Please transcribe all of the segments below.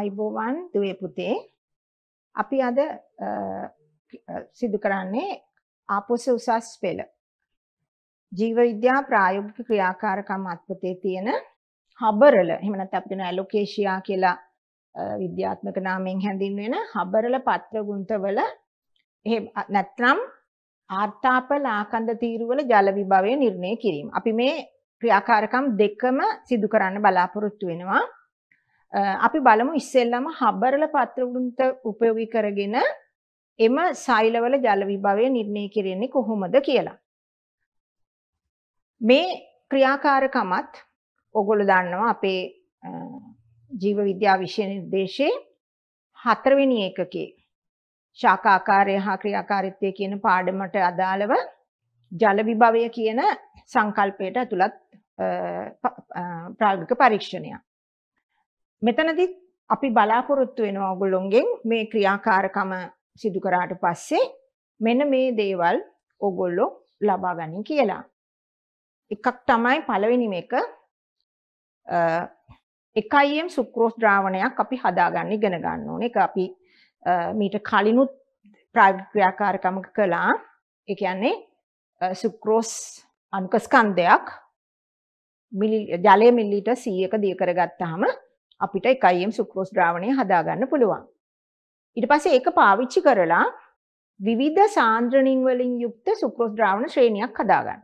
ආයිබෝවන් දුවේ පුතේ අපි අද සිදු කරන්නේ ආපෝස උසස් පෙළ ජීව විද්‍යා ප්‍රායෝගික ක්‍රියාකාරකම් අත්පොතේ තියෙන හබරල එහෙම නැත්නම් අපිට කියන ඇලොකේෂියා කියලා විද්‍යාත්මක නාමයෙන් හැඳින්වෙන හබරල පත්‍ර ගුන්තවල එහෙම නැත්නම් ආර්ථාපල ආකන්ද තීරුවල ජල විභවය නිර්ණය කිරීම. අපි මේ ක්‍රියාකාරකම් දෙකම සිදු කරන්න බලාපොරොත්තු වෙනවා. අපි බලමු ඉස්සෙල්ලම හබරල පත්‍ර උඩුන්ට උපයෝගී කරගෙන එම සෛලවල ජල විභවය නිර්ණය කෙරෙන්නේ කොහොමද කියලා. මේ ක්‍රියාකාරකමත් ඔගොල්ලෝ දන්නවා අපේ ජීව විද්‍යා විෂය නිර්දේශයේ හතරවෙනි ඒකකේ ශාකාකාරය හා ක්‍රියාකාරීත්වය කියන පාඩමට අදාළව ජල විභවය කියන සංකල්පයට ඇතුළත් ප්‍රායෝගික පරීක්ෂණයක්. මෙතනදි අපි බලාපොරොත්තු වෙනවා ඔයගොල්ලොන්ගෙන් මේ ක්‍රියාකාරකම සිදු කරාට පස්සේ මෙන්න මේ දේවල් ඔයගොල්ලෝ ලබා ගන්න කියලා. එකක් තමයි පළවෙනිම එක එකයිම් සුක්‍රෝස් ද්‍රාවණයක් අපි හදාගන්න ඉගෙන ගන්න ඕනේ. ඒක අපි මීට කලිනුත් ප්‍රායෝගික ක්‍රියාකාරකමක කළා. ඒ කියන්නේ සුක්‍රෝස් අණුක ස්කන්ධයක් ජලය මිලිලීටර් 100ක දිය කරගත්තාම අපිට එකයිම් සුක්‍රෝස් ද්‍රාවණය හදාගන්න පුළුවන්. ඊට පස්සේ ඒක පාවිච්චි කරලා විවිධ සාන්ද්‍රණින් වලින් යුක්ත සුක්‍රෝස් ද්‍රාවණ ශ්‍රේණියක් හදාගන්න.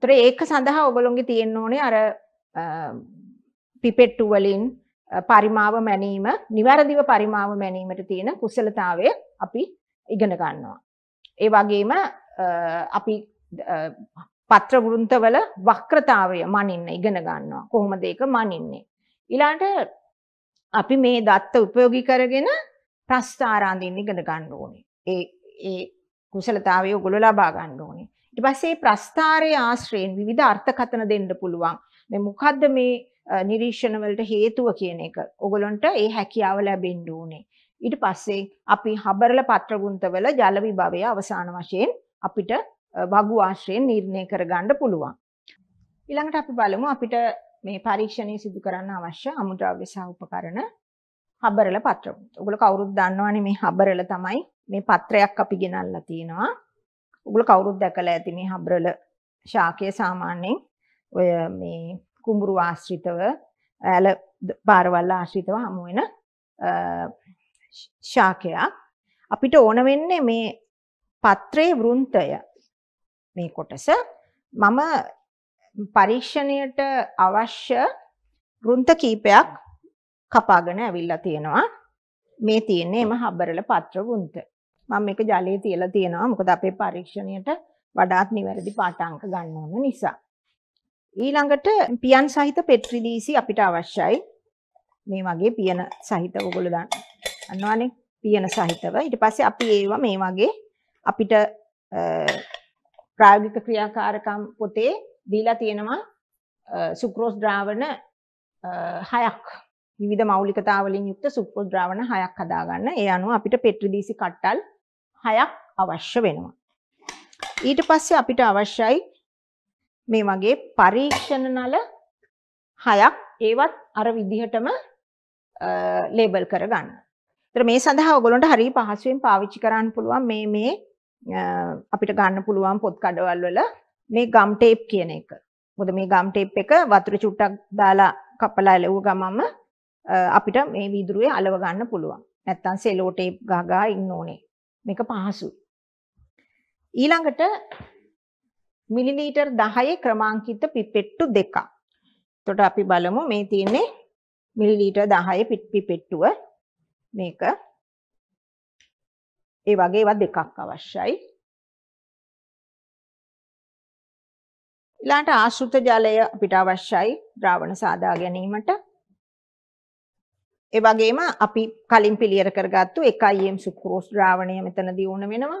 ඒතර ඒක සඳහා ඔයගොල්ලෝගේ තියෙන්න ඕනේ අර පිපෙට්ටු වලින් පරිමාව මැනීම නිවැරදිව පරිමාව මැනීමට තියෙන කුසලතාවය අපි ඉගෙන ගන්නවා. ඒ වගේම අපි පත්‍ර වෘන්තවල වක්‍රතාවය මනින්න ඉගෙන ගන්නවා. කොහොමද ඒක මනින්නේ? ඊළඟට අපි මේ දත්ත උපයෝගී කරගෙන ප්‍රස්ථාර අඳින්න ඉගෙන ගන්න ඕනේ. ඒ ඒ කුසලතාවය ඔයගොල්ලෝ ලබා ගන්න ඕනේ. ඊට පස්සේ ප්‍රස්ථාරයේ ආශ්‍රයෙන් විවිධ අර්ථකතන දෙන්න පුළුවන්. මේ මොකද්ද මේ නිරීක්ෂණ වලට හේතුව කියන එක ඔයගොල්ලන්ට ඒ හැකියාව ලැබෙන්න ඕනේ. ඊට පස්සේ අපි හබරල පත්‍රගුන්තවල ජල විභවය අවසාන වශයෙන් අපිට වගු ආශ්‍රයෙන් නිර්ණය කරගන්න පුළුවන්. ඊළඟට අපි බලමු අපිට මේ පරීක්ෂණය සිදු කරන්න අවශ්‍ය අමුද්‍රව්‍ය සහ උපකරණ හබරල පත්‍ර. ඔයගොල්ලෝ කවුරුත් දන්නවනේ මේ හබරල තමයි මේ පත්‍රයක් අපි ගෙනල්ලා තිනවා. ඔයගොල්ලෝ කවුරුත් දැකලා ඇති මේ හබරල ශාකය සාමාන්‍යයෙන් ඔය මේ කුඹුරු ආශ්‍රිතව ඇල පාරවල් ආශ්‍රිතව හමු වෙන ශාකයක්. අපිට ඕන වෙන්නේ මේ පත්‍රයේ වෘන්තය මේ කොටස මම පරීක්ෂණයට අවශ්‍ය වෘන්ත කීපයක් කපාගෙන ඇවිල්ලා තියෙනවා. මේ තියෙන්නේ එම හබරල පත්‍ර වෘන්ත. මම මේක ජලයේ තියලා තියෙනවා. මොකද අපේ පරීක්ෂණයට වඩාත් නිවැරදි පාඨාංක ගන්න ඕන නිසා. ඊළඟට පියන් සහිත පෙට්‍රි දීසි අපිට අවශ්‍යයි. මේ වගේ පියන සහිත ඔයගොල්ලෝ දාන්න. අන්නවනේ පියන සහිතව. ඊට පස්සේ අපි ඒවා මේ වගේ අපිට ප්‍රායෝගික ක්‍රියාකාරකම් පොතේ දීලා තියෙනවා සුක්‍රෝස් ද්‍රාවණ හයක් විවිධ මෞලිකතාවලින් යුක්ත සුක්‍රෝස් ද්‍රාවණ හයක් හදාගන්න. ඒ අනුව අපිට පෙට්‍රි දීසි කට්ටල් හයක් අවශ්‍ය වෙනවා. ඊට පස්සේ අපිට අවශ්‍යයි මේ වගේ පරීක්ෂණ නල හයක් ඒවත් අර විදිහටම ලේබල් කරගන්න. ඒතර මේ සඳහා ඔයගොල්ලන්ට හරිය පහසුවෙන් පාවිච්චි කරන්න පුළුවන් මේ මේ අපිට ගන්න පුළුවන් පොත් කඩවල් වල මේ ගම් ටේප් කියන එක. මොකද මේ ගම් ටේප් එක වතුර චුට්ටක් දාලා කපලා එලවුව ගමම අපිට මේ වීදුරුවේ අලව ගන්න පුළුවන්. නැත්තම් සෙලෝ ටේප් ගහගා ඉන්න ඕනේ. මේක පහසුයි. ඊළඟට මිලිලීටර් 10 ක්‍රමාංකිත පිපෙට්ටු දෙකක්. එතකොට අපි බලමු මේ තියෙන්නේ මිලිලීටර් 10 පිපෙට්ටුව මේක. ඒ වගේ ඒවා දෙකක් අවශ්‍යයි. ඊළාට ආශෘත ජලය අපිට අවශ්‍යයි ද්‍රාවණ සාදා ගැනීමට. ඒ වගේම අපි කලින් පිළියෙර කරගත්තු 1IM සුක්‍රෝස් ද්‍රාවණය මෙතනදී උණ වෙනවා.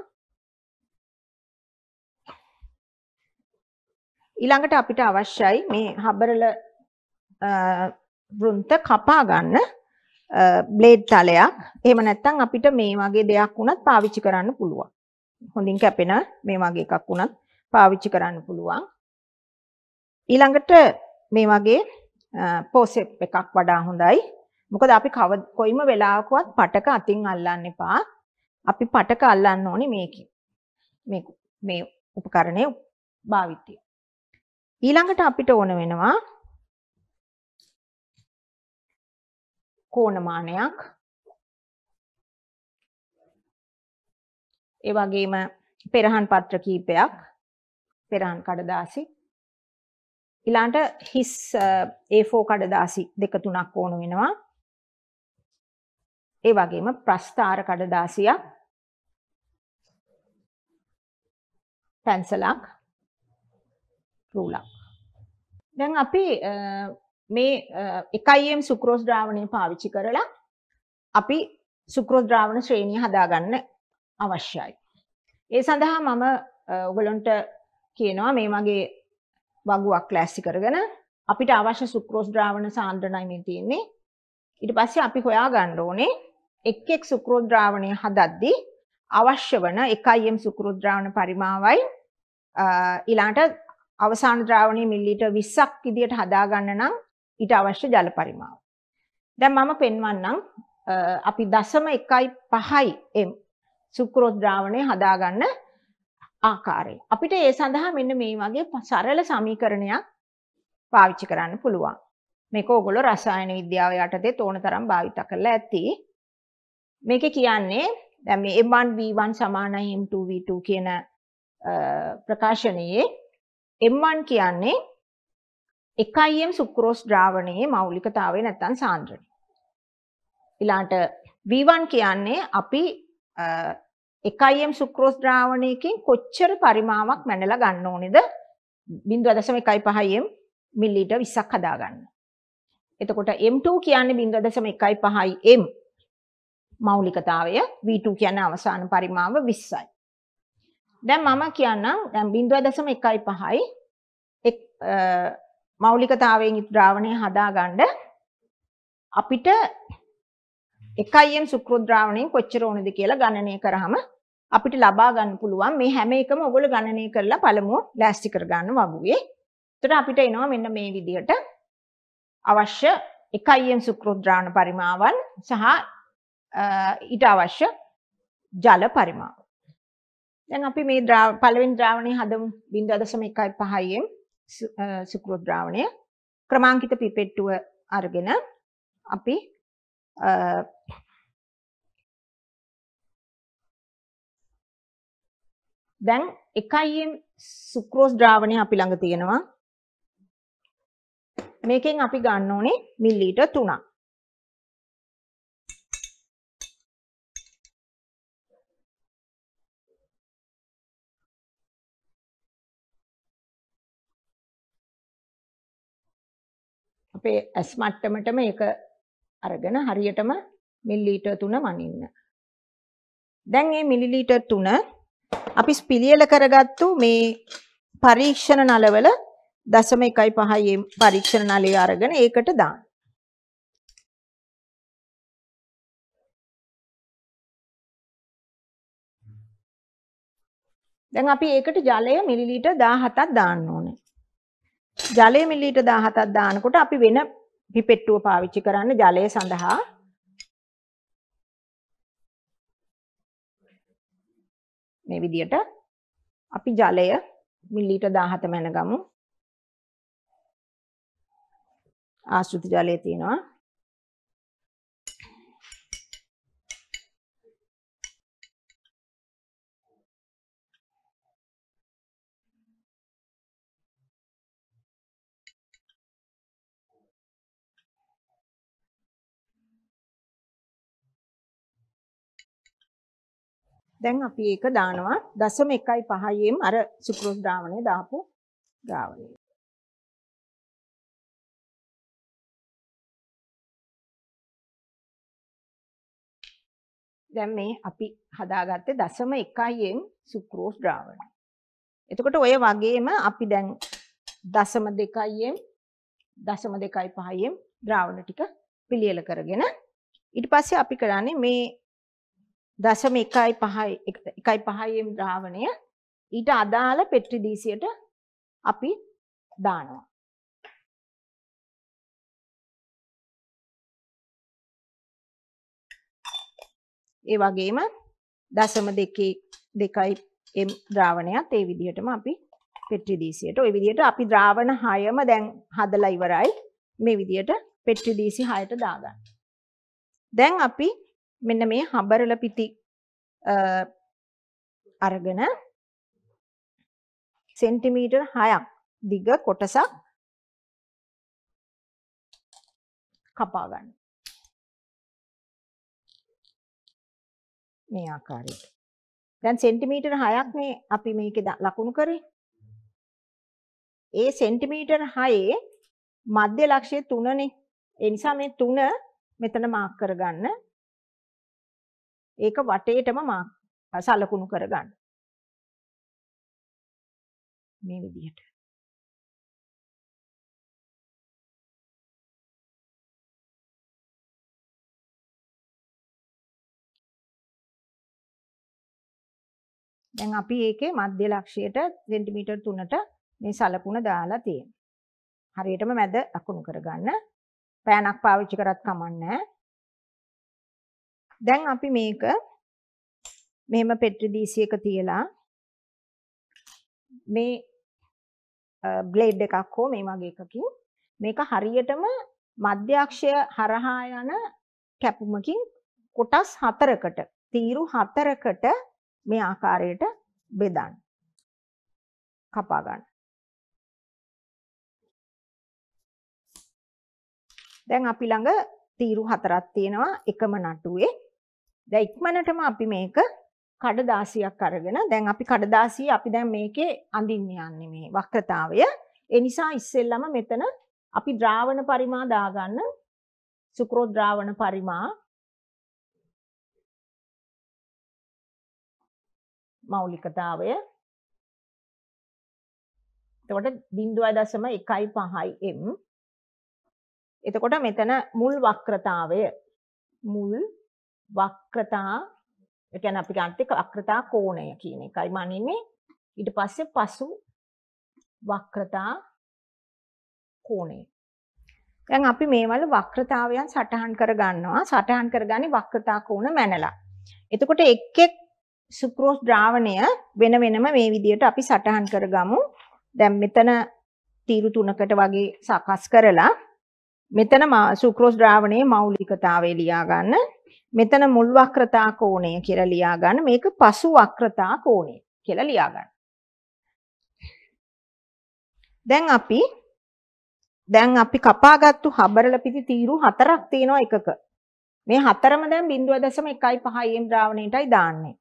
ඊළඟට අපිට අවශ්‍යයි මේ හබරල වෘන්ත කපා ගන්න බ්ලේඩ් තලයක්. එහෙම නැත්නම් අපිට මේ වගේ දෙයක් වුණත් පාවිච්චි කරන්න පුළුවන්. හොඳින් කැපෙන මේ වගේ එකක් වුණත් පාවිච්චි කරන්න පුළුවන්. ඊළඟට මේ වගේ පෝසෙප් එකක් වඩා හොඳයි. මොකද අපි කව කොයිම වෙලාවකවත් පටක අතින් අල්ලන්න එපා. අපි පටක අල්ලන්න ඕනේ මේකෙන්. මේ මේ උපකරණය භාවිතය. ඊළඟට අපිට ඕන වෙනවා කෝණමානයක්. ඒ වගේම පෙරහන් පත්‍ර කීපයක් පෙරහන් කඩදාසි ඊළාට හිස් A4 කඩදාසි දෙක තුනක් ඕන වෙනවා. ඒ වගේම ප්‍රස්ථාර කඩදාසියක් පැන්සලක් රූලක්. දැන් අපි මේ එකයිම් සුක්‍රෝස් ද්‍රාවණය පාවිච්චි කරලා අපි සුක්‍රෝස් ද්‍රාවණ ශ්‍රේණිය හදාගන්න අවශ්‍යයි. ඒ සඳහා මම ඔගලොන්ට කියනවා මේ මගේ වගුවක් ලෑස්ති කරගෙන අපිට අවශ්‍ය සුක්‍රෝස් ද්‍රාවණ සාන්ද්‍රණයි මේ තියෙන්නේ. ඊට පස්සේ අපි හොයාගන්න ඕනේ එක් එක් සුක්‍රෝස් ද්‍රාවණය හදද්දී අවශ්‍ය වන 1m සුක්‍රෝස් ද්‍රාවණ පරිමාවයි ඊළාට අවසාන ද්‍රාවණය මිලිලීටර් 20ක් විදියට හදාගන්න නම් ඊට අවශ්‍ය ජල පරිමාව. දැන් මම පෙන්වන්නම් අපි 0.15m සුක්‍රෝස් ද්‍රාවණය හදාගන්න ආකාරය. අපිට ඒ සඳහා මෙන්න මේ වගේ සරල සමීකරණයක් පාවිච්චි කරන්න පුළුවන්. මේක ඕගොල්ලෝ රසායන විද්‍යාව යටතේ තෝරන තරම් භාවිත කරලා ඇති. මේක කියන්නේ දැන් මේ M1 V1 සමානයි M2 V2 කියන ප්‍රකාශනයේ M1 කියන්නේ 1m සුක්‍රෝස් ද්‍රාවණයේ මෞලිකතාවය නැත්තම් සාන්ද්‍රණය. ඊළාට V1 කියන්නේ අපි 1m සුක්‍රෝස් ද්‍රාවණයකින් කොච්චර පරිමාවක් මැනලා ගන්න ඕනේද 0.15m මිලිලීටර් 20ක් හදාගන්න. එතකොට m2 කියන්නේ 0.15m මෞලිකතාවය v2 කියන්නේ අවසාන පරිමාව 20යි. දැන් මම කියන්නම් දැන් 0.15යි එක් මෞලිකතාවයෙන් යුතු ද්‍රාවණය හදාගන්න අපිට 1m සුක්‍රෝද්‍රාවණයෙන් කොච්චර ඕනද කියලා ගණනය කරාම අපිට ලබා ගන්න පුළුවන් මේ හැම එකම ඔයගොල්ලෝ ගණනය කරලා පළමුව ලෑස්ති කරගන්න වගුවේ. එතකොට අපිට එනවා මෙන්න මේ විදිහට අවශ්‍ය 1m සුක්‍රෝද්‍රාවණ පරිමාවන් සහ ඊට අවශ්‍ය ජල පරිමාව. දැන් අපි මේ පළවෙනි ද්‍රාවණය හදමු 0.15m සුක්‍රෝද්‍රාවණය ක්‍රමාංකිත පිපෙට්ටුව අරගෙන අපි Uh, දැන් 1න් සුක්‍රෝස් ද්‍රාවණය අපි ළඟ තියෙනවා. මේකෙන් අපි ගන්න ඕනේ මිලිලීටර් 3ක්. අපේ ඇස් මට්ටමට මේක අරගෙන හරියටම මිලිලීටර් 3 වනින්න. දැන් මේ මිලිලීටර් 3 අපි පිළියෙල කරගත්තු මේ පරීක්ෂණ නලවල 0.15 පරීක්ෂණ නලය අරගෙන ඒකට දාන්න. දැන් අපි ඒකට ජලය මිලිලීටර් 17ක් දාන්න ඕනේ. ජලය මිලිලීටර් 17ක් දානකොට අපි වෙන පිපෙට්ටුව පාවිච්චි කරන්න ජලය සඳහා මේ විදියට අපි ජලය මිලීටර් 17 මැනගමු ආශෘත ජලය තියෙනවා දැන් අපි ඒක දානවා 0.15න් අර සුක්‍රෝස් ද්‍රාවණය දාපු ද්‍රාවණය. දැන් මේ අපි හදාගත්තේ 0.1න් සුක්‍රෝස් ද්‍රාවණය. එතකොට ඔය වගේම අපි දැන් 0.2න් 0.25න් ද්‍රාවණ ටික පිළියෙල කරගෙන ඊට පස්සේ අපි කරන්නේ මේ දශම එකයි පහයි එකයි පහයිම් ද්‍රාවණය ඊට අදාළ පෙට්‍රිදීසියට අපි දානවා. ඒ වගේම දශම දෙකේ දෙකයි එම් ද්‍රාවණයත් ඒ විදිහටම අපි පෙට්‍රිදීසියට ওই විදිහට අපි ද්‍රාවණ 6ම දැන් හදලා ඉවරයි. මේ විදිහට පෙට්‍රිදීසි 6ට දාගන්න. දැන් අපි මෙන්න මේ හබරල පිටි අරගෙන සෙන්ටිමීටර් 6ක් දිග කොටසක් කපා ගන්න. මේ ආකාරයට. දැන් සෙන්ටිමීටර් 6ක් මේ අපි මේකේ ලකුණු කරේ. ඒ සෙන්ටිමීටර් 6ේ මධ්‍ය ලක්ෂය 3නේ. ඒ නිසා මේ 3 මෙතන මාක් කරගන්න. ඒක වටේටම සලකුණු කරගන්න. මේ විදිහට. දැන් අපි ඒකේ මධ්‍ය ලක්ෂයට සෙන්ටිමීටර් 3ට මේ සලකුණ දාලා තියෙනවා. හරියටම මැද අකුණු කරගන්න. පෑනක් පාවිච්චි කරත් කමක් නැහැ. දැන් අපි මේක මෙහෙම පෙට්‍රි දීසියක තියලා මේ බ්ලේඩ් එකක් හෝ මේ වගේ එකකින් මේක හරියටම මධ්‍යක්ෂය හරහා යන කැපුමකින් කොටස් හතරකට තීරු හතරකට මේ ආකාරයට බෙදන්න කපා ගන්න. දැන් අපි ළඟ තීරු හතරක් තියෙනවා එකම නටුවේ දැන් ඉක්මනටම අපි මේක කඩදාසියක් අරගෙන දැන් අපි කඩදාසිය අපි දැන් මේකේ අඳින්න යන්නේ මේ වක්‍රතාවය. ඒ නිසා ඉස්සෙල්ලම මෙතන අපි ද්‍රාවණ පරිමා දාගන්න සුක්‍රෝ ද්‍රාවණ පරිමා මෞලිකතාවය එතකොට 0.15 m එතකොට මෙතන මුල් වක්‍රතාවය මුල් වක්‍රතා ඒ කියන්නේ අපි ගන්න එක වක්‍රතා කෝණය කියන එකයි මනින්නේ ඊට පස්සේ පසු වක්‍රතා කෝණය දැන් අපි මේවල වක්‍රතාවයන් සටහන් කර ගන්නවා සටහන් කරගන්නේ වක්‍රතා කෝණ මැනලා එතකොට එක් එක් සුක්‍රෝස් ද්‍රාවණය වෙන වෙනම මේ විදිහට අපි සටහන් කරගමු දැන් මෙතන තීරු තුනකට වගේ සකස් කරලා මෙතන සුක්‍රෝස් ද්‍රාවණයේ මৌලිකතාවය ලියා ගන්න මෙතන මුල් වක්‍රතා කෝණය කියලා ලියා ගන්න. මේක පසු වක්‍රතා කෝණය කියලා ලියා ගන්න. දැන් අපි දැන් අපි කපාගත්තු හබරල පිටි තීරු හතරක් තියෙනවා එකක. මේ හතරම දැන් 0.15 m ද්‍රාවණයටයි දාන්නේ.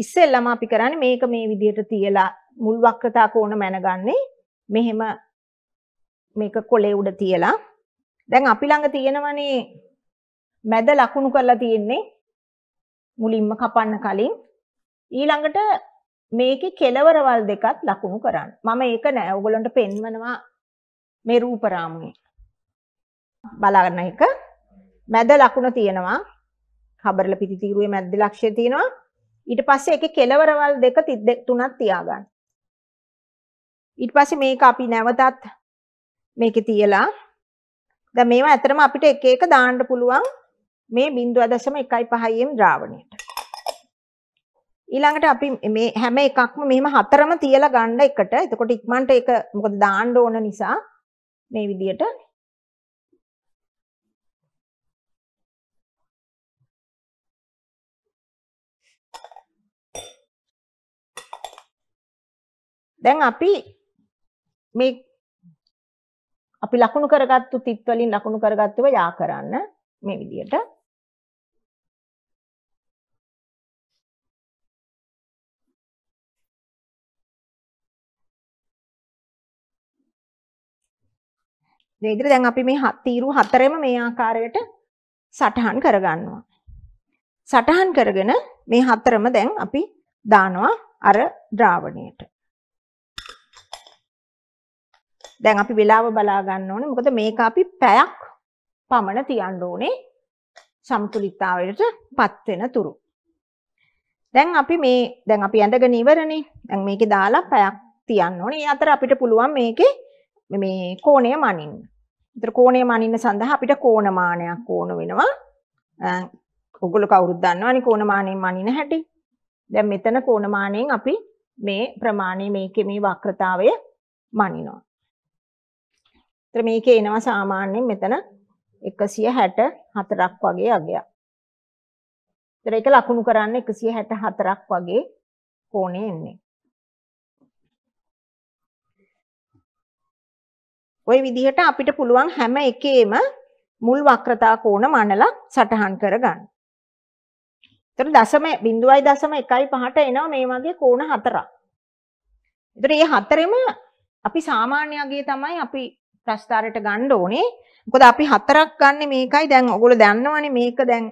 ඉස්සෙල්ලාම අපි කරන්නේ මේක මේ විදිහට තියලා මුල් වක්‍රතා කෝණ මැනගන්නේ. මෙහෙම මේක කොලේ උඩ තියලා. දැන් අපි ළඟ තියෙනවනේ මැද ලකුණු කරලා තියෙන්නේ මුලින්ම කපන්න කලින් ඊළඟට මේකේ කෙලවරවල් දෙකත් ලකුණු කරන්න. මම ඒක නෑ ඔයගොල්ලන්ට පෙන්වනවා මේ රූප රාමුවේ. බලන්න එක. මැද ලකුණ තියෙනවා. කබරල පිටිතිරුවේ මැද ලක්ෂය තියෙනවා. ඊට පස්සේ ඒකේ කෙලවරවල් දෙක 33ක් තියාගන්න. ඊට පස්සේ මේක අපි නැවතත් මේකේ තියලා දැන් මේවා ඇත්තටම අපිට එක එක දාන්න පුළුවන් මේ 0.15ම් ද්‍රාවණයට. ඊළඟට අපි මේ හැම එකක්ම මෙහෙම හතරම තියලා ගන්න එකට. එතකොට ඉක්මනට ඒක මොකද දාන්න ඕන නිසා මේ විදියට දැන් අපි මේ අපි ලකුණු කරගත්තු තිත් වලින් ලකුණු කරගත්තුව යා කරන්න. මේ විදියට ඉතින් දැන් අපි මේ තීරු හතරෙම මේ ආකාරයට සටහන් කරගන්නවා. සටහන් කරගෙන මේ හතරම දැන් අපි දානවා අර ද්‍රාවණයට. දැන් අපි වෙලාව බලා ගන්න ඕනේ. මොකද මේක අපි පැයක් පමණ තියන්න ඕනේ සමතුලිතතාවයට පත් වෙන තුරු. දැන් අපි මේ දැන් අපි ඇඳගෙන ඉවරනේ. දැන් මේකේ දාලා පැයක් තියන්න ඕනේ. ඒ අතර අපිට පුළුවන් මේකේ මේ කෝණය මනින්න. ඒතර කෝණය මනින්න සඳහා අපිට කෝණ මානයක් ඕන වෙනවා. ඔගොල්ලෝ කවුරුත් දන්නවනේ කෝණ මානෙන් මනින හැටි. දැන් මෙතන කෝණ මානෙන් අපි මේ ප්‍රමාණය මේකේ මේ වක්‍රතාවය මනිනවා. ඒතර මේකේ එනවා සාමාන්‍යයෙන් මෙතන 164ක් වගේ අගයක්. ඒතර ඒක ලකුණු කරන්න 164ක් වගේ කෝණේ එන්නේ. ওই විදිහට අපිට පුළුවන් හැම එකේම මුල් වක්‍රතා කෝණ මණලා සටහන් කරගන්න. ඒතර දශම 0.15ට එනවා මේ වගේ කෝණ හතරක්. ඒතර මේ හතරෙම අපි සාමාන්‍ය අගය තමයි අපි ප්‍රස්ථාරයට ගන්න ඕනේ. මොකද අපි හතරක් ගන්න මේකයි දැන් ඔයගොල්ලෝ දන්නවනේ මේක දැන්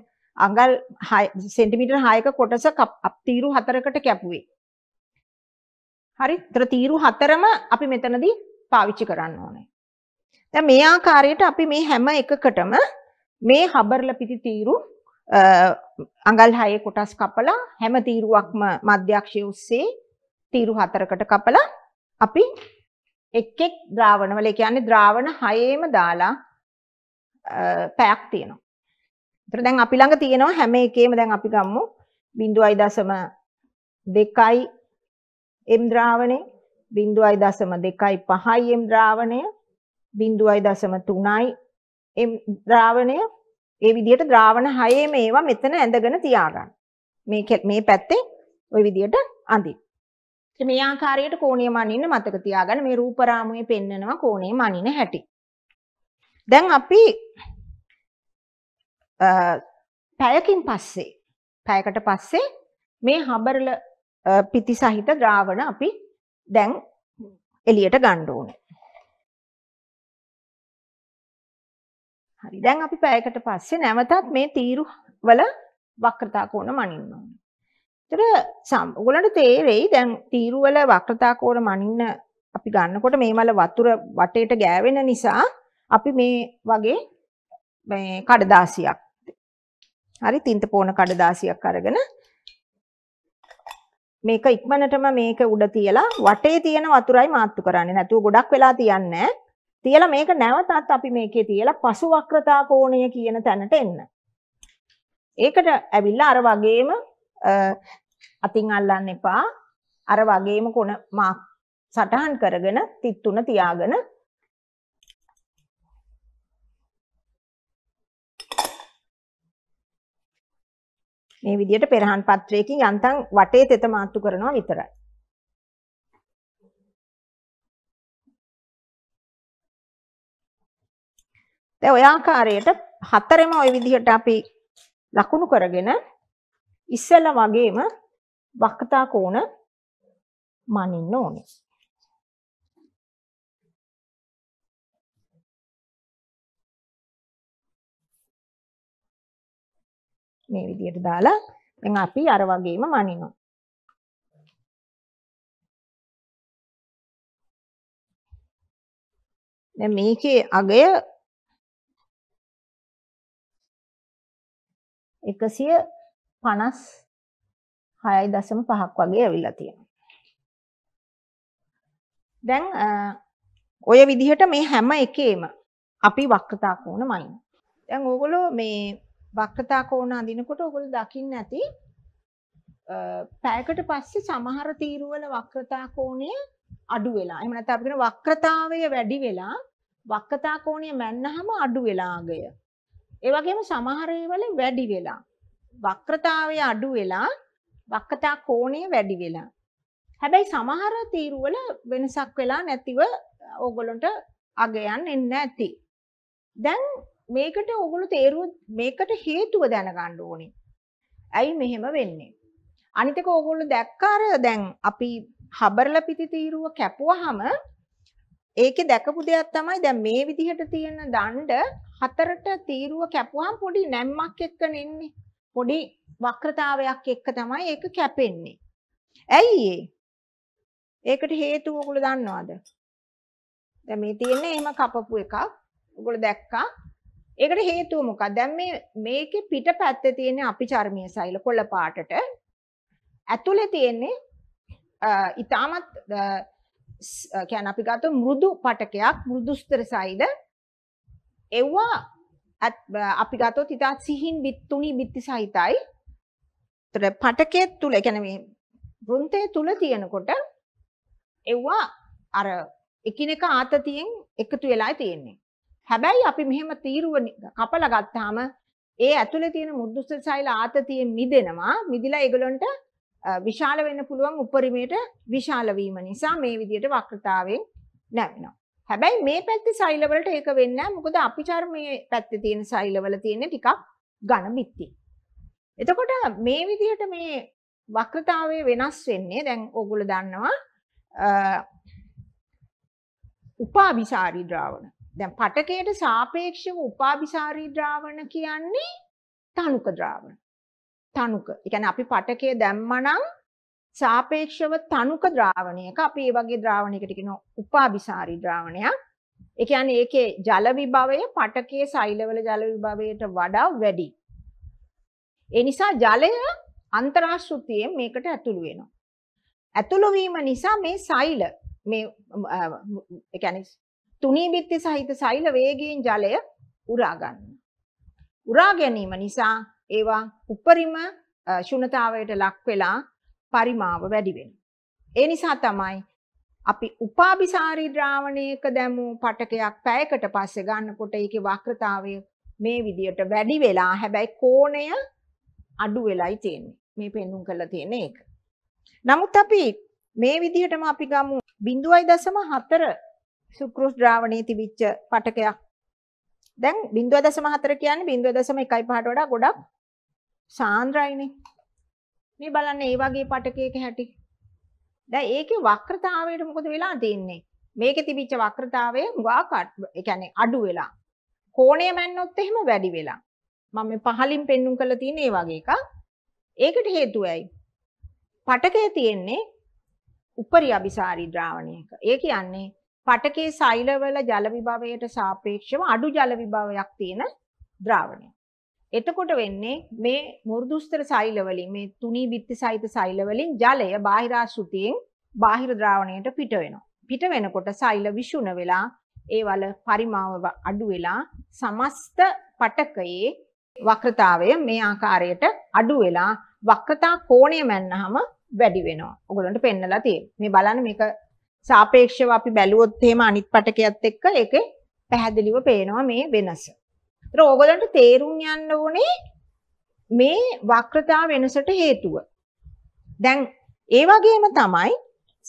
අඟල් 6 සෙන්ටිමීටර 6ක කොටස තීරු හතරකට කැපුවේ. හරි? ඒතර තීරු හතරම අපි මෙතනදී පාවිච්චි කරන්න ඕනේ. දැන් මේ ආකාරයට අපි මේ හැම එකකටම මේ හබර්ල පිටි තීරු අඟල් 6 කොටස් කපලා හැම තීරුවක්ම මධ්‍යක්ෂයේ උස්සේ තීරු හතරකට කපලා අපි එක් එක් ද්‍රාවණවල ඒ කියන්නේ ද්‍රාවණ හයේම දාලා පැයක් තියෙනවා. ඒතර දැන් අපි ළඟ තියෙනවා හැම එකේම දැන් අපි ගමු 0.2යි m ද්‍රාවණය 0.25යි m ද්‍රාවණය 0.3යි m ද්‍රාවණය ඒ විදිහට ද්‍රාවණ 6 මේවා මෙතන ඇඳගෙන තියාගන්න. මේ මේ පැත්තේ ওই විදිහට අඳින්න. ඉතින් මේ ආකාරයට කෝණය මනින්න මතක තියාගන්න මේ රූප රාමුවේ පෙන්නනවා කෝණය මනින හැටි. දැන් අපි පැයකින් පස්සේ පැයකට පස්සේ මේ හබරල පිති සහිත ද්‍රාවණ අපි දැන් එළියට ගන්න ඕනේ. හරි දැන් අපි පැයකට පස්සේ නැවතත් මේ තීරු වල වක්‍රතා කෝණ මනින්න ඕනේ. ඒතර ඔයගලන්ට තේරෙයි දැන් තීරු වල වක්‍රතා කෝණ මනින්න අපි ගන්නකොට මේ මල වතුර වටේට ගෑවෙන නිසා අපි මේ වගේ මේ කඩදාසියක් හරි තින්ත පෝන කඩදාසියක් අරගෙන මේක ඉක්මනටම මේක උඩ තියලා වටේ තියෙන වතුරයි මාත්තු කරන්නේ නැතුව ගොඩක් වෙලා තියන්නේ තියලා මේක නැවතත් අපි මේකේ තියලා පසු වක්‍රතා කෝණය කියන තැනට එන්න. ඒකට ඇවිල්ලා අර වගේම අතින් අල්ලන්න එපා. අර වගේම කොන මාක් සටහන් කරගෙන තිත් තුන තියාගෙන මේ විදිහට පෙරහන් පත්‍රයකින් යන්තම් වටේ තෙත මාතු කරනවා විතරයි. දැන් ඔය ආකාරයට හතරෙම ওই විදිහට අපි ලකුණු කරගෙන ඉස්සෙල්ලා වගේම වක්‍රතා කෝණ මනින්න ඕනේ. මේ විදියට දාලා දැන් අපි අර වගේම මනිනවා. දැන් මේකේ අගය 156.5ක් වගේ ඇවිල්ලා තියෙනවා. දැන් ඔය විදිහට මේ හැම එකේම අපි වක්‍රතා කෝණ මනින. දැන් ඕගොල්ලෝ මේ වක්‍රතා කෝණ අඳිනකොට ඔයගොල්ලෝ දකින්න ඇති පැයකට පස්සේ සමහර තීරුවල වක්‍රතා කෝණය අඩු වෙලා. එහෙම නැත්නම් අපි කියන වක්‍රතාවය වැඩි වෙලා වක්‍රතා කෝණය මැන්නහම අඩු වෙලා ආගය. ඒ වගේම සමහර ඒවල වැඩි වෙලා. වක්‍රතාවය අඩු වෙලා වක්‍රතා කෝණය වැඩි වෙලා. හැබැයි සමහර තීරුවල වෙනසක් වෙලා නැතිව ඕගොල්ලන්ට අගයන් එන්නේ නැති. දැන් මේකට ඕගොල්ලෝ තේරුව මේකට හේතුව දැනගන්න ඕනේ. ඇයි මෙහෙම වෙන්නේ? අනිත් එක ඕගොල්ලෝ දැක්කාර දැන් අපි හබරල පිටි තීරුව කැපුවාම ඒකේ දැකපු දෙයක් තමයි දැන් මේ විදිහට තියෙන දණ්ඩ හතරට තීරුව කැපුවාම පොඩි නැම්මක් එක්ක නෙන්නේ. පොඩි වක්‍රතාවයක් එක්ක තමයි ඒක කැපෙන්නේ. ඇයි ඒ? ඒකට හේතුව ඔයගොල්ලෝ දන්නවද? දැන් මේ තියෙන්නේ එහෙම කපපු එකක්. ඔයගොල්ලෝ දැක්කා ඒකට හේතුව මොකක්ද? දැන් මේ මේකේ පිටපැත්තේ තියෙන අපි චර්මීය සෛල කොළ පාටට ඇතුලේ තියෙන්නේ ඉතාමත් කියන අපි ගත්ත මෘදු පටකයක් මෘදුස්තර සෛල එව්වා අපි ගත්තොත් ඉතා සිහින් බිත්තුනි බිත්ති සහිතයි. ඒතර පටකයේ තුල ඒ කියන්නේ මේ වෘන්තයේ තුල තියෙනකොට එව්වා අර එකිනෙක ආතතියෙන් එකතු වෙලා තියෙන්නේ. හැබැයි අපි මෙහෙම තීරුව කපලා ගත්තාම ඒ ඇතුලේ තියෙන මුද්දුසසයිල ආතතියෙන් මිදෙනවා. මිදිලා ඒගොල්ලන්ට විශාල වෙන්න පුළුවන් උපරිමයට විශාල වීම නිසා මේ විදියට වක්‍රතාවෙන් නැවෙනවා. හැබැයි මේ පැත්තේ සෛල වලට ඒක වෙන්නේ නැහැ. මොකද අපි චර්මයේ පැත්තේ තියෙන සෛල වල තියෙන ටිකක් ඝන බිත්ති. එතකොට මේ විදිහට මේ වක්‍රතාවය වෙනස් වෙන්නේ දැන් ඕගොල්ලෝ දන්නවා උපාවිසාරී ද්‍රාවණ. දැන් පටකයට සාපේක්ෂව උපාභිසාරී ද්‍රාවණ කියන්නේ තනුක ද්‍රාවණ. තනුක. ඒ කියන්නේ අපි පටකය දැම්මනම් සාපේක්ෂව තනුක ද්‍රාවණයක අපි ඒ වගේ ද්‍රාවණයකට කියන උපාභිසාරී ද්‍රාවණයක්. ඒ කියන්නේ ඒකේ ජල විභවය පටකයේ සෛලවල ජල විභවයට වඩා වැඩි. ඒ නිසා ජලය අන්තරාශ්‍රුතියෙන් මේකට ඇතුළු වෙනවා. ඇතුළු වීම නිසා මේ සෛල මේ ඒ කියන්නේ තුනී බිත්ති සහිත සෛල වේගයෙන් ජලය උරා ගන්නවා. උරා ගැනීම නිසා ඒවා උපරිම ශුන්‍යතාවයට ලක් වෙලා පරිමාව වැඩි වෙනවා. ඒ නිසා තමයි අපි උපාබිසාරී ද්‍රාවණයක දැමූ පටකයක් පැයකට පස්සේ ගන්නකොට ඒකේ වක්‍රතාවය මේ විදියට වැඩි වෙලා හැබැයි කෝණය අඩු වෙලයි තියෙන්නේ. මේ පෙන්눔 කරලා තියෙන එක. නමුත් අපි මේ විදිහටම අපි ගමු 0.4 සුක්‍රෝස් ද්‍රාවණයේ තිබිච්ච පටකයක්. දැන් 0.4 කියන්නේ 0.15ට වඩා ගොඩක් සාන්ද්‍රයිනේ. මේ බලන්න මේ වගේ පටකයක හැටි. දැන් ඒකේ වක්‍රතාවයට මොකද වෙලා තියෙන්නේ? මේකේ තිබිච්ච වක්‍රතාවය ගාක ඒ කියන්නේ අඩු වෙලා. කෝණය මැන්නොත් එහෙම වැඩි වෙලා. මම මේ පහලින් පෙන්눔 කරලා තියෙන මේ වගේ එකක්. ඒකට හේතුව ඇයි? පටකයේ තියෙන්නේ උපරි අபிසාරී ද්‍රාවණයක. ඒ කියන්නේ පටකේ සෛලවල ජල විභවයට සාපේක්ෂව අඩු ජල විභවයක් තියෙන ද්‍රාවණය. එතකොට වෙන්නේ මේ මුරුදුස්තර සෛල වලින් මේ තුනී බිත්ති සහිත සෛල වලින් ජලය බාහිරාශෘතියෙන් බාහිර ද්‍රාවණයට පිට වෙනවා. පිට වෙනකොට සෛල විෂුණ වෙලා ඒ වල පරිමාව අඩු වෙලා සමස්ත පටකයේ වක්‍රතාවය මේ ආකාරයට අඩු වෙලා වක්‍රතා කෝණය මැන්නහම වැඩි වෙනවා. ඔයගොල්ලන්ට පෙන්නලා තියෙනවා. මේ බලන්න මේක සාපේක්ෂව අපි බැලුවොත් එහෙම අනිත් පටකයත් එක්ක ඒකේ පැහැදිලිව පේනවා මේ වෙනස. ඒතර ඕගොල්ලන්ට තේරුම් යන්න ඕනේ මේ වක්‍රතා වෙනසට හේතුව. දැන් ඒ වගේම තමයි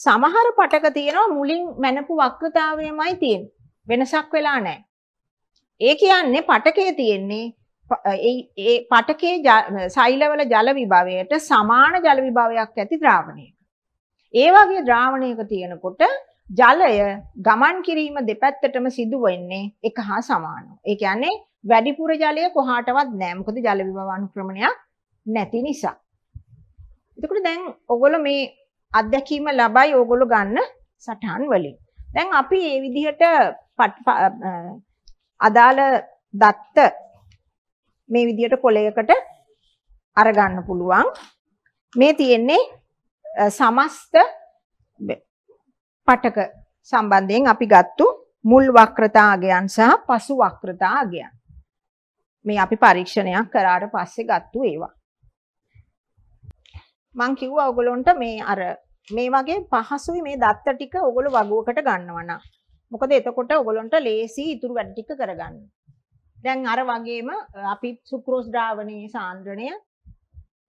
සමහර පටක තියෙනවා මුලින් මැනපු වක්‍රතාවයමයි තියෙන්නේ. වෙනසක් වෙලා නැහැ. ඒ කියන්නේ පටකේ තියෙන්නේ ඒ පටකේ සෛලවල ජල විභවයට සමාන ජල විභවයක් ඇති ද්‍රාවණය. ඒ වගේ ද්‍රාවණයක තියෙනකොට ජලය ගමන් කිරීම දෙපැත්තටම සිදු වෙන්නේ එක හා සමානයි. ඒ කියන්නේ වැඩිපුර ජලය කොහාටවත් නැහැ. මොකද ජල විභවානුක්‍රමණයක් නැති නිසා. එතකොට දැන් ඔගොල්ලෝ මේ අත්දැකීම ලබයි ඕගොල්ලෝ ගන්න සටහන් වලින්. දැන් අපි මේ විදිහට අදාළ දත්ත මේ විදිහට කොලයකට අරගන්න පුළුවන්. මේ තියෙන්නේ සමස්ත පටක සම්බන්ධයෙන් අපි ගත්තු මුල් වක්‍රතාගයන් සහ පසු වක්‍රතාගයන්. මේ අපි පරීක්ෂණයක් කරාට පස්සේ ගත්තු ඒවා. මං කිව්වා ඔයගලොන්ට මේ අර මේ වගේ පහසුයි මේ දත්ත ටික ඔයගොල්ලෝ වගුවකට ගන්නවා නම්. මොකද එතකොට ඔයගලොන්ට ලේසි ඉතුරු වැඩ ටික කරගන්න. දැන් අර වගේම අපි සුක්‍රෝස් ද්‍රාවණයේ සාන්ද්‍රණය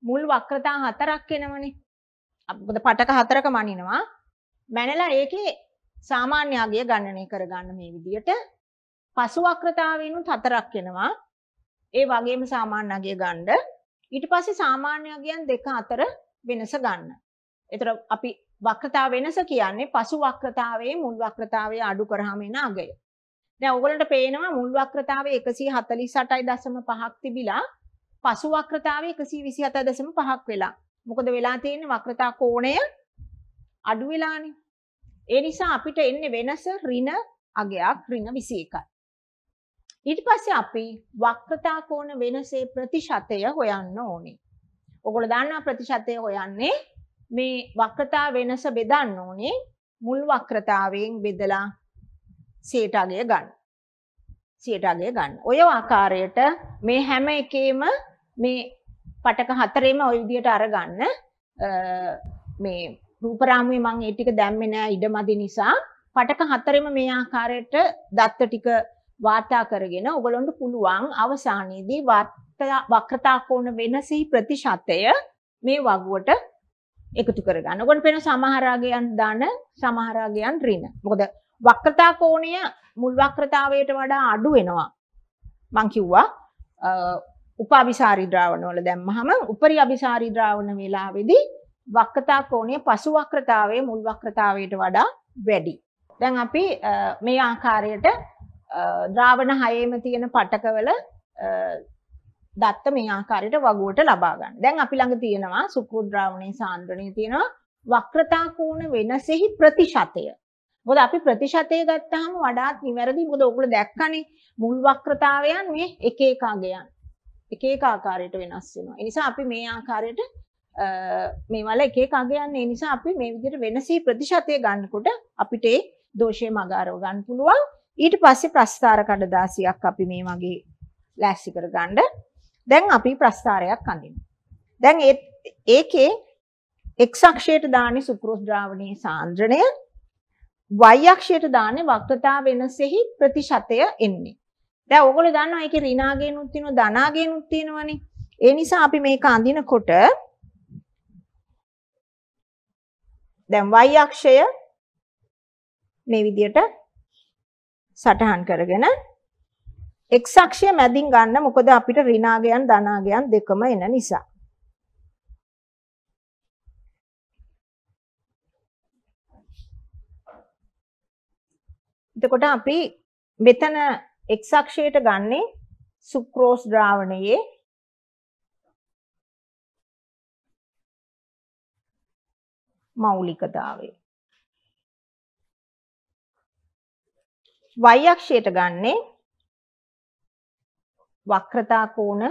මුල් වක්‍රතා හතරක් එනවනේ. අබද පටක හතරක මනිනවා මැනලා ඒකේ සාමාන්‍ය අගය ගණනය කරගන්න මේ විදියට පසු වක්‍රතාවයනුත් හතරක් වෙනවා ඒ වගේම සාමාන්‍ය අගය ගන්න ඊට පස්සේ සාමාන්‍ය අගයන් දෙක අතර වෙනස ගන්න. ඒතර අපි වක්‍රතාව වෙනස කියන්නේ පසු වක්‍රතාවයේ මුල් වක්‍රතාවය අඩු කරාම එන අගය. දැන් ඔයගලන්ට පේනවා මුල් වක්‍රතාවය 148.5ක් තිබිලා පසු වක්‍රතාවය 127.5ක් වෙලා. මොකද වෙලා තියෙන්නේ වක්‍රතා කෝණය අඩු වෙලානේ. ඒ නිසා අපිට එන්නේ වෙනස ඍණ අගයක් ඍණ 21යි. ඊට පස්සේ අපි වක්‍රතා කෝණ වෙනසේ ප්‍රතිශතය හොයන්න ඕනේ. ඔගොල්ලෝ දන්නවා ප්‍රතිශතය හොයන්නේ මේ වක්‍රතා වෙනස බෙදන්න ඕනේ මුල් වක්‍රතාවයෙන් බෙදලා 100ට අගය ගන්න. 100ට අගය ගන්න. ඔය ආකාරයට මේ හැම එකේම මේ පටක හතරේම ඔය විදියට අරගන්න මේ රූපරාමුවේ මම ඒ ටික දැම්මේ නෑ ඉඩමදි නිසා පටක හතරෙම මේ ආකාරයට දත්ත ටික වාර්තා කරගෙන ඔයගලොන්ට පුළුවන් අවසානයේදී වක්‍රතා කෝණ වෙනසෙහි ප්‍රතිශතය මේ වගුවට එකතු කරගන්න. ඔයගොල්ලෝ පේන සමහර අගයන් ධන සමහර අගයන් ඍණ. මොකද වක්‍රතා කෝණය මුල් වක්‍රතාවයට වඩා අඩු වෙනවා. මං කිව්වා උපාවිසාරි ද්‍රාවණවල දැම්මහම උපරි අபிසාරි ද්‍රාවණ වේලාවේදී වක්‍රතා කෝණය පසු වක්‍රතාවයේ මුල් වක්‍රතාවයට වඩා වැඩි. දැන් අපි මේ ආකාරයට ද්‍රාවණ හයේම තියෙන පටකවල දත්ත මේ ආකාරයට වගුවට ලබා ගන්න. දැන් අපි ළඟ තියෙනවා සුකුරු ද්‍රාවණයේ සාන්ද්‍රණය තියෙනවා වක්‍රතා කෝණ වෙනසෙහි ප්‍රතිශතය. මොකද අපි ප්‍රතිශතය ගත්තාම වඩාත් නිවැරදි. මොකද ඔයගොල්ලෝ දැක්කනේ මුල් වක්‍රතාවයන් මේ එක එක අගයන්. එක එක ආකාරයට වෙනස් වෙනවා. ඒ නිසා අපි මේ ආකාරයට මේවල එක එක අගයන් ඒ නිසා අපි මේ විදිහට වෙනසී ප්‍රතිශතය ගන්නකොට අපිට ඒ දෝෂය මගාරව ගන්න පුළුවන්. ඊට පස්සේ ප්‍රස්ථාර කඩදාසියක් අපි මේ වගේ ලෑස්ති කරගන්න. දැන් අපි ප්‍රස්ථාරයක් අඳිනවා. දැන් ඒකේ x අක්ෂයට දාන්නේ සුක්‍රෝස් ද්‍රාවණයේ සාන්ද්‍රණය y අක්ෂයට දාන්නේ වක්‍රතා වෙනසෙහි ප්‍රතිශතය එන්නේ. දැන් ඕගොල්ලෝ දන්නවා ඒකේ ඍණාගේනුත් තියෙනවා ධනාගේනුත් තියෙනවනේ. ඒ නිසා අපි මේක අඳිනකොට දැන් y අක්ෂය මේ විදියට සටහන් කරගෙන x අක්ෂය මැදින් ගන්න මොකද අපිට ඍණාගයන් ධනාගයන් දෙකම එන නිසා. එතකොට අපි මෙතන x අක්ෂයට ගන්නේ සුක්‍රෝස් ද්‍රාවණයේ මෞලිකතාවය. y අක්ෂයට ගන්නේ වක්‍රතා කෝණ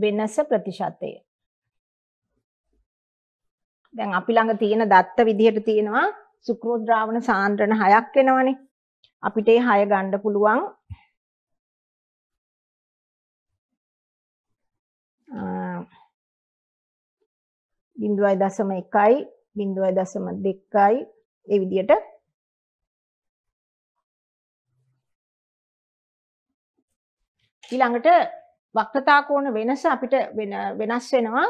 වෙනස ප්‍රතිශතය. දැන් අපි ළඟ තියෙන දත්ත විදිහට තියෙනවා සුක්‍රෝස් ද්‍රාවණ සාන්ද්‍රණ 6ක් වෙනවනේ. අපිට 6 ගන්න පුළුවන්. බිඳුවයි දශම එකයි බිඳුවයි දශම දෙකයි ඒ විදියට ඊළඟට වක්‍රතා කෝණ වෙනස අපිට වෙනස් වෙනවා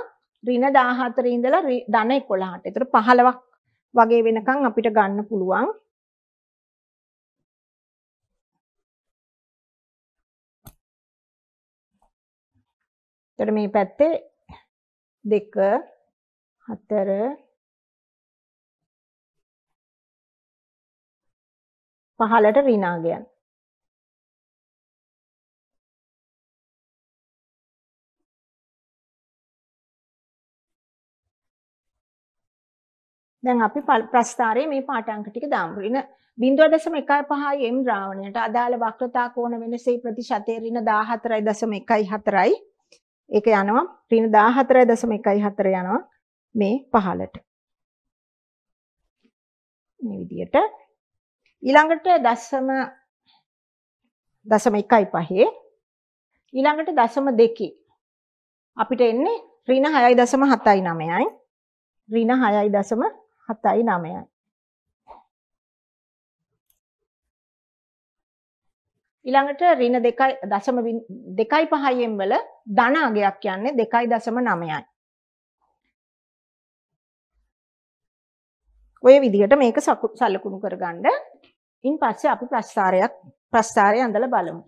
ඍණ 14 ඉඳලා ධන 11ට. ඒතර 15ක් වගේ වෙනකන් අපිට ගන්න පුළුවන්. එතකොට මේ පැත්තේ 2 4 පහලට ඍණාගයන්. දැන් අපි ප්‍රස්ථාරයේ මේ පාඨාංක ටික දාමු. ඍණ 0.15 m ද්‍රාවණයට අදාළ වක්‍රතා කෝණ වෙනසේ ප්‍රතිශතය ඍණ 14.14යි ඒක යනවා ඍණ 14.14 යනවා මේ 15ට. මේ විදියට ඊළඟට දශම දශම 1යි 5 ඊළඟට දශම 2 අපිට එන්නේ ඍණ 6.7යි 9යි ඍණ 6.7යි 9යි ඊළඟට ඍණ 2.25න් වල ධන අගයක් යන්නේ 2.9යි. ඔය විදිහට මේක සලකුණු කරගන්න. ඉන් පස්සේ අපි ප්‍රස්ථාරයක් ප්‍රස්ථාරය ඇඳලා බලමු.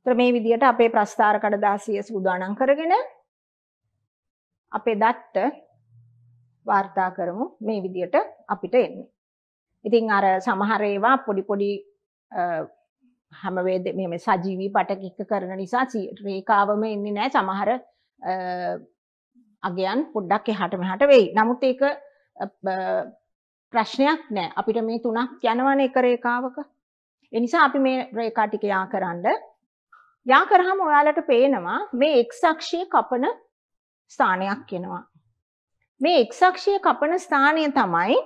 ඒතර මේ විදිහට අපේ ප්‍රස්ථාර කඩදාසිය සූදානම් කරගෙන අපේ දත්ත වාර්තා කරමු මේ විදිහට අපිට එන්නේ. ඉතින් අර සමහර ඒවා පොඩි පොඩි හැම වේදේ මෙහෙම සජීවී පටකික කරන නිසා රේඛාවම එන්නේ නැහැ සමහර අගයන් පොඩ්ඩක් එහාට මෙහාට වෙයි. නමුත් ඒක ප්‍රශ්නයක් නෑ. අපිට මේ තුනක් යනවනේ එක රේඛාවක. ඒ නිසා අපි මේ රේඛා ටික යාකරනද යා කරාම ඔයාලට පේනවා මේ x අක්ෂයේ කපන ස්ථානයක් එනවා. මේ x අක්ෂයේ කපන ස්ථානය තමයි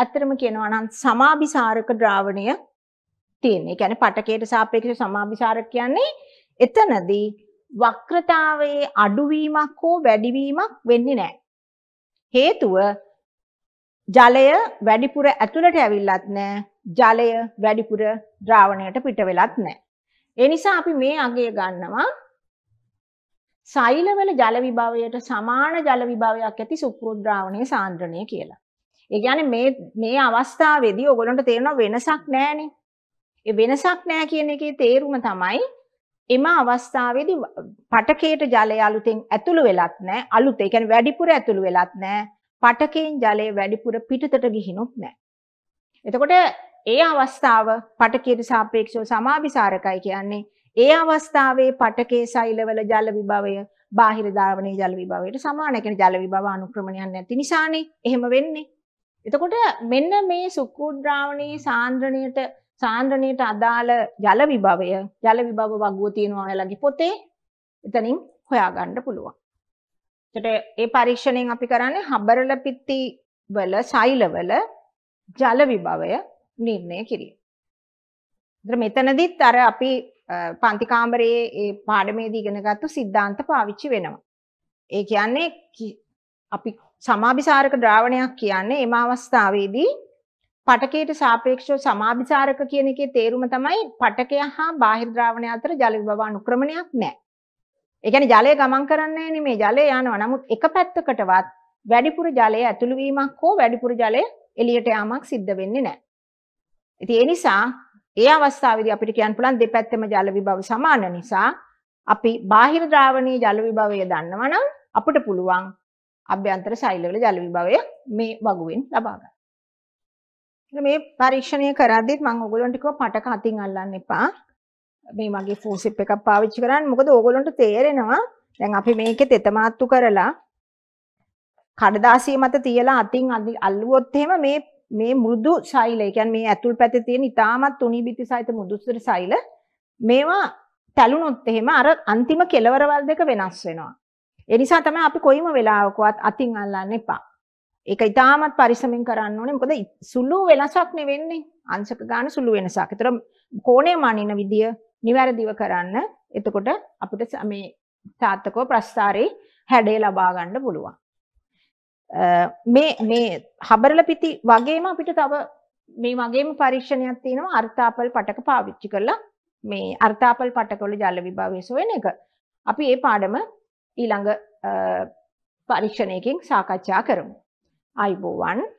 ඇත්තටම කියනවා නම් සමාබිසාරක ද්‍රාවණය තියෙන්නේ. ඒ කියන්නේ පටකයට සාපේක්ෂව සමාභිසාරක කියන්නේ එතනදී වක්‍රතාවයේ අඩුවීමක් හෝ වැඩිවීමක් වෙන්නේ නැහැ. හේතුව ජලය වැඩිපුර ඇතුළට ඇවිල්ලත් නැහැ. ජලය වැඩිපුර ද්‍රාවණයට පිට වෙලත් නැහැ. ඒ නිසා අපි මේ අගය ගන්නවා සෛලවල ජල විභවයට සමාන ජල විභවයක් ඇති සුක්‍රෝත් ද්‍රාවණයේ සාන්ද්‍රණය කියලා. ඒ කියන්නේ මේ මේ අවස්ථාවේදී ඔයගොල්ලන්ට තේරෙනවා වෙනසක් නැහැනේ. ඒ වෙනසක් නෑ කියන එකේ තේරුම තමයි එම අවස්ථාවේදී පටකයට ජලය අලුතෙන් ඇතුළු වෙලත් නෑ අලුත ඒ කියන්නේ වැඩිපුර ඇතුළු වෙලත් නෑ පටකයෙන් ජලය වැඩිපුර පිටතට ගිහිනුත් නෑ එතකොට ඒ අවස්ථාව පටකයට සාපේක්ෂව සමාවිසාරකයි කියන්නේ ඒ අවස්ථාවේ පටකයේ සෛලවල ජල විභවය බාහිර ධාවනයේ ජල විභවයට සමානයි කියන ජල විභව අනුක්‍රමණයක් නැති නිසානේ එහෙම වෙන්නේ එතකොට මෙන්න මේ සුක්කුඩ් ද්‍රාවණයේ සාන්ද්‍රණයට සාන්ද්‍රණයට අදාළ ජල විභවය ජල විභව වගුව තියෙනවා ඔයාලගේ පොතේ එතනින් හොයාගන්න පුළුවන්. එතකොට ඒ පරීක්ෂණයෙන් අපි කරන්නේ හබරල පිත්ති වල සෛලවල ජල විභවය නිර්ණය කිරීම. එතන මෙතනදිත් අර අපි පන්ති කාමරයේ ඒ පාඩමේදී ඉගෙනගත්තු સિદ્ધාන්ත පාවිච්චි වෙනවා. ඒ කියන්නේ අපි සමාබිසාරක ද්‍රාවණයක් කියන්නේ එම අවස්ථාවේදී පටකයට සාපේක්ෂව සමාභිසාරක කියන එකේ තේරුම තමයි පටකය හා බාහිර ද්‍රාවණය අතර ජල විභව අනුක්‍රමණයක් නැහැ. ඒ කියන්නේ ජලය ගමන් කරන්නේ නෙමේ ජලය යනවා. නමුත් එක පැත්තකටවත් වැඩිපුර ජලය ඇතුළු වීමක් හෝ වැඩිපුර ජලය එළියට යාමක් සිද්ධ වෙන්නේ නැහැ. ඉතින් ඒ නිසා ඒ අවස්ථාවේදී අපිට කියන්න පුළුවන් දෙපැත්තෙම ජල විභව සමාන නිසා අපි බාහිර ද්‍රාවණයේ ජල විභවය දන්නවා නම් අපිට පුළුවන් අභ්‍යන්තර සෛලවල ජල විභවය මේ වගුවෙන් ලබා ගන්න. මේ පරීක්ෂණය කරද්දිත් මම ඔයගොල්ලන්ට කිව්වා පටක අතින් අල්ලන්න එපා. මේ මගේ ෆූසිප් එකක් පාවිච්චි කරන්න. මොකද ඕගොල්ලන්ට තේරෙනවා දැන් අපි මේකේ තෙත මාත්තු කරලා කඩදාසිය මත තියලා අතින් අල්ලුවොත් එහෙම මේ මේ මෘදු සෛල, ඒ කියන්නේ මේ ඇතුල් පැත්තේ තියෙන ඉතාමත් තුනිබිති සහිත මෘදුස්තර සෛල මේවා තැළුණොත් එහෙම අර අන්තිම කෙලවරවල් දෙක වෙනස් වෙනවා. ඒ නිසා තමයි අපි කොයිම වෙලාවකවත් අතින් අල්ලන්න එපා. ඒක ඉතාමත් පරිස්සමෙන් කරන්න ඕනේ. මොකද සුළු වෙනසක් නෙවෙන්නේ. අංශක ගන්න සුළු වෙනසක්. ඒතර කෝණය මනින විදිය නිවැරදිව කරන්න. එතකොට අපිට මේ තාත්තකෝ ප්‍රස්ථාරේ හැඩය ලබා ගන්න පුළුවන්. මේ මේ හබරල පිටි වගේම අපිට තව මේ වගේම පරීක්ෂණයක් තියෙනවා අර්ථාපල් පටක පාවිච්චි කරලා මේ අර්ථාපල් පටකවල ජල විභාගය සොයන එක. අපි ඒ පාඩම ඊළඟ පරීක්ෂණයකින් සාකච්ඡා කරමු. IO1